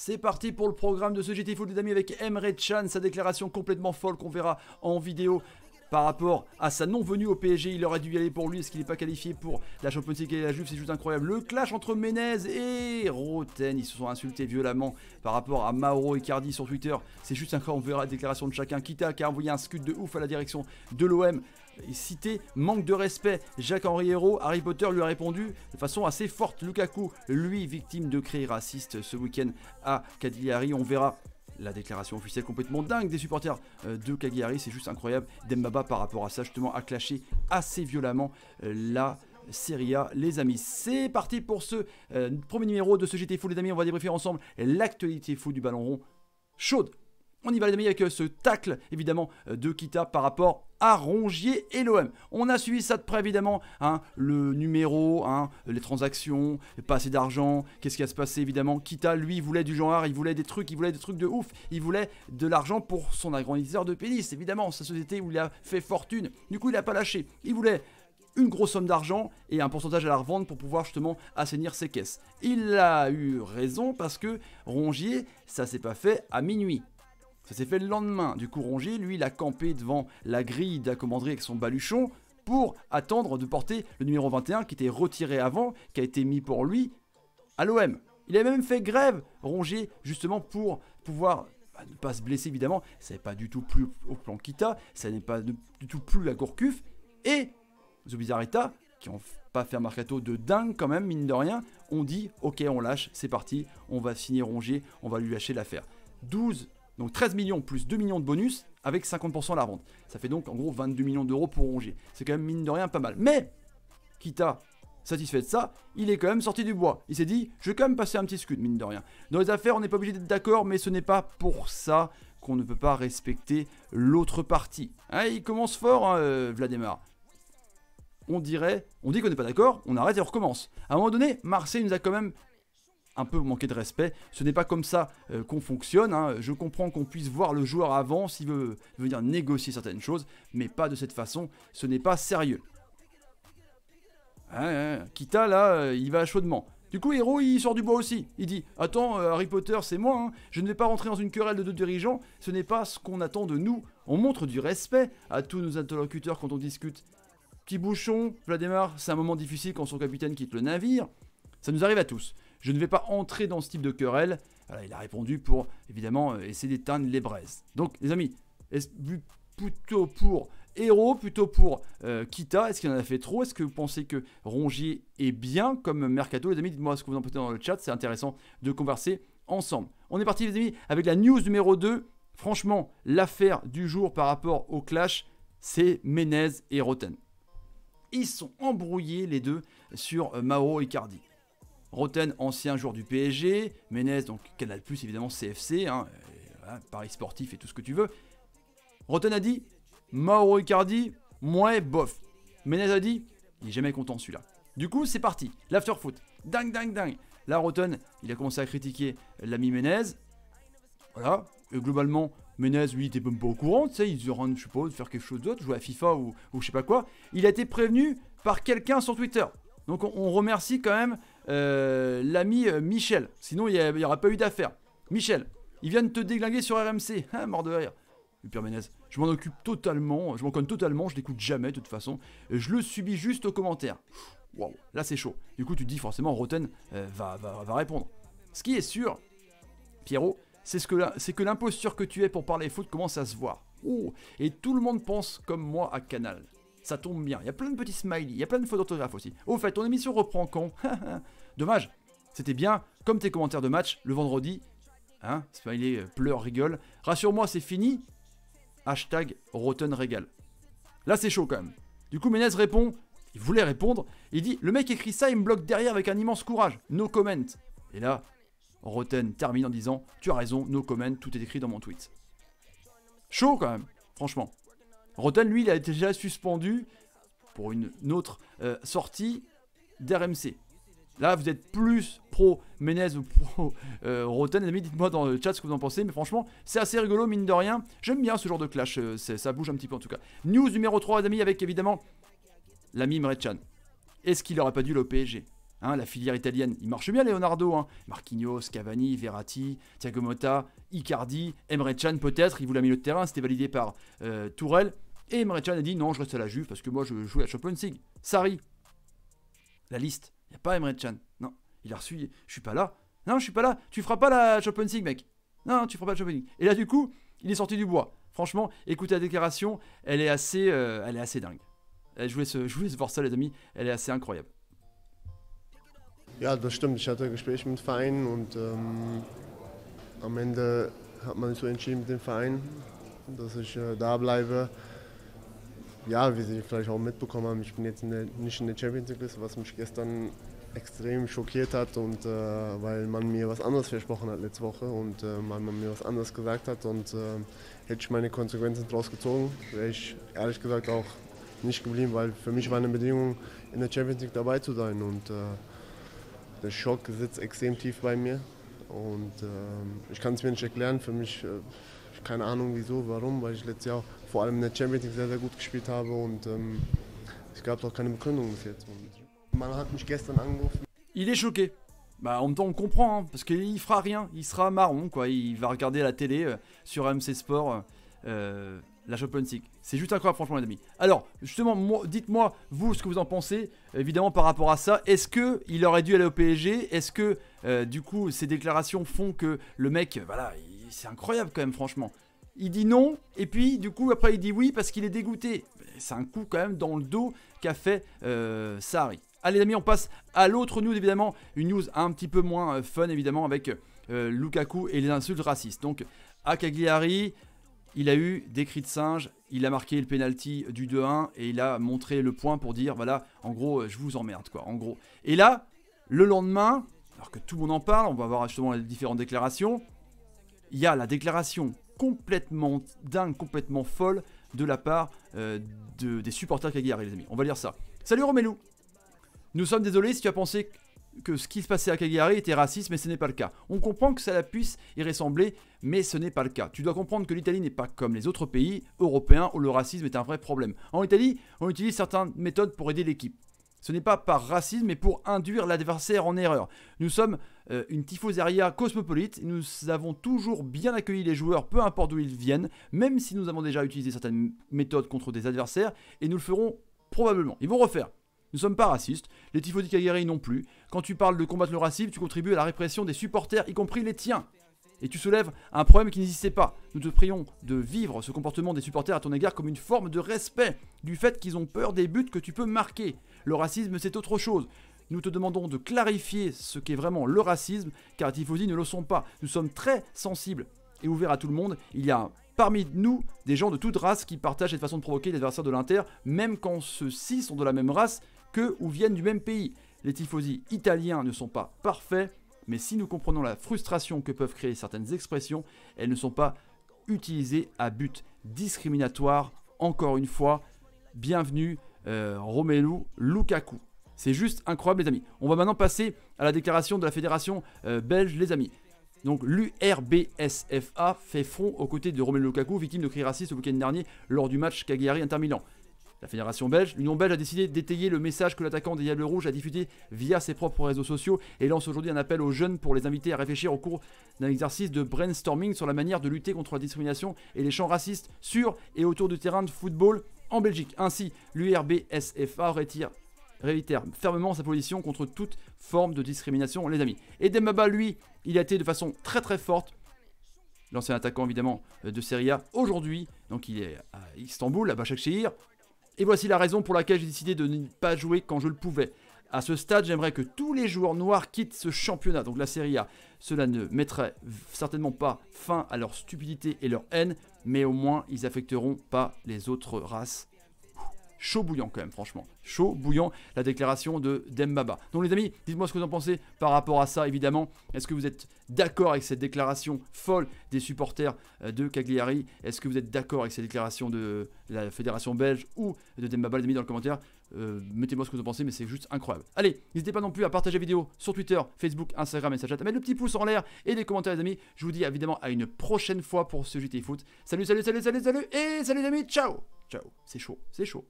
C'est parti pour le programme de ce GT Foot, les amis, avec Emre Chan, sa déclaration complètement folle qu'on verra en vidéo par rapport à sa non-venue au PSG. Il aurait dû y aller pour lui, est-ce qu'il n'est pas qualifié pour la Champions League et la Juve C'est juste incroyable. Le clash entre Menez et Roten, ils se sont insultés violemment par rapport à Mauro Icardi sur Twitter. C'est juste incroyable, on verra la déclaration de chacun. Kita qui a envoyé un scud de ouf à la direction de l'OM cité manque de respect. Jacques-Henri Hérault, Harry Potter lui a répondu de façon assez forte. Lukaku, lui, victime de cris racistes ce week-end à Cagliari, on verra la déclaration officielle complètement dingue des supporters euh, de Cagliari, c'est juste incroyable. Dembaba par rapport à ça justement a clashé assez violemment euh, la Serie A, les amis. C'est parti pour ce euh, premier numéro de ce JT Fou, les amis. On va débriefer ensemble l'actualité fou du ballon rond chaude. On y va les amis avec ce tacle évidemment de Kita par rapport à Rongier et l'OM. On a suivi ça de près évidemment, hein, le numéro, hein, les transactions, pas assez d'argent, qu'est-ce qui a se passé évidemment. Kita, lui, voulait du genre, il voulait des trucs, il voulait des trucs de ouf, il voulait de l'argent pour son agrandisseur de pénis, évidemment, sa société où il a fait fortune. Du coup, il n'a pas lâché, il voulait une grosse somme d'argent et un pourcentage à la revente pour pouvoir justement assainir ses caisses. Il a eu raison parce que Rongier, ça s'est pas fait à minuit. Ça s'est fait le lendemain. Du coup, Rongier, lui, il a campé devant la grille de la commanderie avec son baluchon pour attendre de porter le numéro 21 qui était retiré avant, qui a été mis pour lui à l'OM. Il avait même fait grève, Rongier, justement pour pouvoir bah, ne pas se blesser, évidemment. Ça n'est pas du tout plus au plan Kita, ça n'est pas du tout plus la Gourcuff. Et Zubizarreta, qui ont pas fait un mercato de dingue quand même, mine de rien, ont dit ok, on lâche, c'est parti, on va signer Rongier, on va lui lâcher l'affaire. 12 donc 13 millions plus 2 millions de bonus avec 50% à la vente. Ça fait donc en gros 22 millions d'euros pour Rongier. C'est quand même mine de rien pas mal. Mais, quitte à satisfait de ça, il est quand même sorti du bois. Il s'est dit, je vais quand même passer un petit scud, mine de rien. Dans les affaires, on n'est pas obligé d'être d'accord, mais ce n'est pas pour ça qu'on ne peut pas respecter l'autre partie. Hein, il commence fort, hein, euh, Vladimir. On dirait, on dit qu'on n'est pas d'accord, on arrête et on recommence. À un moment donné, Marseille nous a quand même un peu manqué de respect. Ce n'est pas comme ça euh, qu'on fonctionne. Hein. Je comprends qu'on puisse voir le joueur avant s'il veut venir négocier certaines choses, mais pas de cette façon. Ce n'est pas sérieux. Hein, hein. Kita, là, euh, il va chaudement. Du coup, Hero il sort du bois aussi. Il dit Attends, euh, Harry Potter, c'est moi. Je ne vais pas rentrer dans une querelle de deux dirigeants. Ce n'est pas ce qu'on attend de nous. On montre du respect à tous nos interlocuteurs quand on discute. Petit bouchon, Vladimir, c'est un moment difficile quand son capitaine quitte le navire. Ça nous arrive à tous. Je ne vais pas entrer dans ce type de querelle. il a répondu pour évidemment euh, essayer d'éteindre les braises. Donc, les amis, plutôt pour Hero, plutôt pour euh, Kita Est-ce qu'il en a fait trop Est-ce que vous pensez que Rongier est bien comme Mercato Les amis, dites-moi ce que vous en pensez dans le chat. C'est intéressant de converser ensemble. On est parti, les amis, avec la news numéro 2. Franchement, l'affaire du jour par rapport au clash, c'est Menez et Roten. Ils sont embrouillés les deux sur euh, Mauro et Cardi. Roten, ancien joueur du PSG, Menez, donc Canal+, évidemment CFC, hein, Paris sportif et tout ce que tu veux. Roten a dit Mauro Icardi, moi bof. Menez a dit il n'est jamais content celui-là. Du coup, c'est parti, l'afterfoot. ding, ding, ding. Là, Roten, il a commencé à critiquer l'ami Menez. Voilà, et globalement, Menez, lui, il était même pas au courant, tu sais, il se rend, je suppose, faire quelque chose d'autre, jouer à FIFA ou, ou je sais pas quoi. Il a été prévenu par quelqu'un sur Twitter. Donc on remercie quand même euh, l'ami euh, Michel. Sinon, il n'y aura pas eu d'affaire. Michel, il vient de te déglinguer sur RMC. Hein, mort de rire. pire Je m'en occupe totalement, je m'en conne totalement, je l'écoute jamais de toute façon. Euh, je le subis juste aux commentaires. Waouh, là c'est chaud. Du coup, tu te dis forcément, Roten va, va, répondre. Ce qui est sûr, Pierrot, c'est que, l'imposture que tu es pour parler faute commence à se voir. Oh, et tout le monde pense comme moi à Canal. Ça tombe bien. Il y a plein de petits smileys, il y a plein de fautes d'orthographe aussi. Au fait, ton émission reprend quand Dommage. C'était bien, comme tes commentaires de match le vendredi. Hein, smiley euh, pleure, rigole. Rassure-moi, c'est fini. Hashtag Rotten Là, c'est chaud quand même. Du coup, Menez répond. Il voulait répondre. Il dit Le mec écrit ça, il me bloque derrière avec un immense courage. No comment. Et là, Rotten termine en disant Tu as raison, no comment, tout est écrit dans mon tweet. Chaud quand même, franchement. Rotten, lui, il a été déjà suspendu pour une, autre euh, sortie d'RMC. Là, vous êtes plus pro Menez ou pro euh, Rotten. Les amis, dites-moi dans le chat ce que vous en pensez. Mais franchement, c'est assez rigolo, mine de rien. J'aime bien ce genre de clash. Euh, ça bouge un petit peu en tout cas. News numéro 3, les amis, avec évidemment l'ami Mrechan. Est-ce qu'il n'aurait pas dû le PSG hein, La filière italienne, il marche bien, Leonardo. Hein. Marquinhos, Cavani, Verratti, Thiago Motta, Icardi, Emre peut-être. Il voulait l'a milieu de terrain. C'était validé par Tourelle. Et Emre a dit non, je reste à la Juve parce que moi je veux jouer à Champions League. Sari, la liste, il n'y a pas Emre Chan. Non, il a reçu, je suis pas là. Non, je suis pas là, tu feras pas la Champions League, mec. Non, tu feras pas la Champions League. Et là, du coup, il est sorti du bois. Franchement, écoutez la déclaration, elle est assez, euh, elle est assez dingue. Euh, je voulais, se, je voulais voir ça, les amis, elle est assez incroyable. Ja, das stimmt. Ich hatte ein Gespräch mit dem Verein und ähm, am Ende hat man so entschieden mit dem Verein, dass ich äh, da bleibe. ja, wie Sie vielleicht auch mitbekommen haben, ich bin jetzt in der, nicht in der Champions League, was mich gestern extrem schockiert hat und äh, weil man mir was anderes versprochen hat letzte Woche und äh, weil man mir was anderes gesagt hat und äh, hätte ich meine Konsequenzen draus gezogen, wäre ich ehrlich gesagt auch nicht geblieben, weil für mich war eine Bedingung, in der Champions League dabei zu sein und äh, der Schock sitzt extrem tief bei mir und ähm, ich kann es mir nicht erklären, für mich äh, Il est choqué. Bah, en même temps, on comprend, hein, parce qu'il fera rien, il sera marron, quoi. Il va regarder la télé euh, sur MC Sport, euh, euh, la Champions League. C'est juste incroyable, franchement, les amis. Alors, justement, dites-moi, vous, ce que vous en pensez, évidemment, par rapport à ça. Est-ce que il aurait dû aller au PSG Est-ce que, du coup, ces déclarations font que le mec, voilà, il c'est incroyable quand même, franchement. Il dit non, et puis du coup, après, il dit oui parce qu'il est dégoûté. C'est un coup quand même dans le dos qu'a fait euh, Sari. Allez, les amis, on passe à l'autre news, évidemment. Une news un petit peu moins euh, fun, évidemment, avec euh, Lukaku et les insultes racistes. Donc, à Cagliari, il a eu des cris de singe, il a marqué le penalty du 2-1 et il a montré le point pour dire voilà, en gros, je vous emmerde quoi, en gros. Et là, le lendemain, alors que tout le monde en parle, on va voir justement les différentes déclarations, il y a la déclaration complètement dingue, complètement folle de la part euh, de, des supporters Cagliari, les amis. On va lire ça. Salut Romelu Nous sommes désolés si tu as pensé que ce qui se passait à Cagliari était raciste, mais ce n'est pas le cas. On comprend que ça puisse y ressembler, mais ce n'est pas le cas. Tu dois comprendre que l'Italie n'est pas comme les autres pays européens où le racisme est un vrai problème. En Italie, on utilise certaines méthodes pour aider l'équipe. Ce n'est pas par racisme, mais pour induire l'adversaire en erreur. Nous sommes euh, une tifoseria cosmopolite, nous avons toujours bien accueilli les joueurs, peu importe d'où ils viennent, même si nous avons déjà utilisé certaines méthodes contre des adversaires, et nous le ferons probablement. Ils vont refaire. Nous ne sommes pas racistes, les tifosi d'Ikagari non plus. Quand tu parles de combattre le racisme, tu contribues à la répression des supporters, y compris les tiens et tu soulèves un problème qui n'existait pas. Nous te prions de vivre ce comportement des supporters à ton égard comme une forme de respect du fait qu'ils ont peur des buts que tu peux marquer. Le racisme, c'est autre chose. Nous te demandons de clarifier ce qu'est vraiment le racisme, car les Tifosi ne le sont pas. Nous sommes très sensibles et ouverts à tout le monde. Il y a parmi nous des gens de toute race qui partagent cette façon de provoquer les adversaires de l'Inter, même quand ceux-ci sont de la même race que ou viennent du même pays. Les Tifosi italiens ne sont pas parfaits, mais si nous comprenons la frustration que peuvent créer certaines expressions, elles ne sont pas utilisées à but discriminatoire. Encore une fois, bienvenue euh, Romelu Lukaku. C'est juste incroyable les amis. On va maintenant passer à la déclaration de la fédération euh, belge les amis. Donc l'URBSFA fait front aux côtés de Romelu Lukaku, victime de cris racistes le week-end dernier lors du match Cagliari-Inter Milan. La fédération belge, l'Union belge a décidé d'étayer le message que l'attaquant des Diables Rouges a diffusé via ses propres réseaux sociaux et lance aujourd'hui un appel aux jeunes pour les inviter à réfléchir au cours d'un exercice de brainstorming sur la manière de lutter contre la discrimination et les champs racistes sur et autour du terrain de football en Belgique. Ainsi, l'URBSFA retire réitère fermement sa position contre toute forme de discrimination, les amis. Et Dembaba, lui, il a été de façon très très forte, l'ancien attaquant évidemment de Serie A, aujourd'hui, donc il est à Istanbul, à Başakşehir, et voici la raison pour laquelle j'ai décidé de ne pas jouer quand je le pouvais. À ce stade, j'aimerais que tous les joueurs noirs quittent ce championnat, donc la série A. Cela ne mettrait certainement pas fin à leur stupidité et leur haine, mais au moins ils affecteront pas les autres races chaud bouillant quand même, franchement. Chaud bouillant la déclaration de Dembaba. Donc les amis, dites-moi ce que vous en pensez par rapport à ça, évidemment. Est-ce que vous êtes d'accord avec cette déclaration folle des supporters euh, de Cagliari Est-ce que vous êtes d'accord avec cette déclaration de la fédération belge ou de Dembaba Les amis, dans le commentaire, euh, mettez-moi ce que vous en pensez, mais c'est juste incroyable. Allez, n'hésitez pas non plus à partager la vidéo sur Twitter, Facebook, Instagram, et Snapchat, mettez le petit pouce en l'air et des commentaires, les amis. Je vous dis évidemment à une prochaine fois pour ce JT Foot. Salut, salut, salut, salut, salut, et salut les amis, ciao Ciao, c'est chaud, c'est chaud.